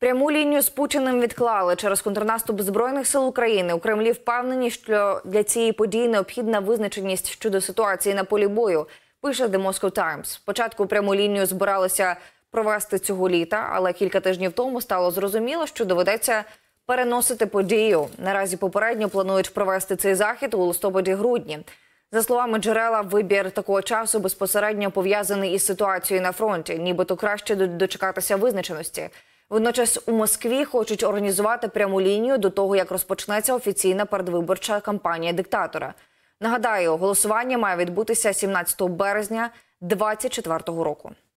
Пряму лінію з Путіним відклали через контрнаступ збройних сил України у Кремлі. Впевнені, що для цієї події необхідна визначеність щодо ситуації на полі бою. Пише The Moscow Times. Спочатку пряму лінію збиралися провести цього літа, але кілька тижнів тому стало зрозуміло, що доведеться переносити подію. Наразі попередньо планують провести цей захід у листопаді-грудні. За словами джерела, вибір такого часу безпосередньо пов'язаний із ситуацією на фронті, нібито краще дочекатися визначеності. Водночас у Москві хочуть організувати пряму лінію до того, як розпочнеться офіційна передвиборча кампанія диктатора. Нагадаю, голосування має відбутися 17 березня 2024 року.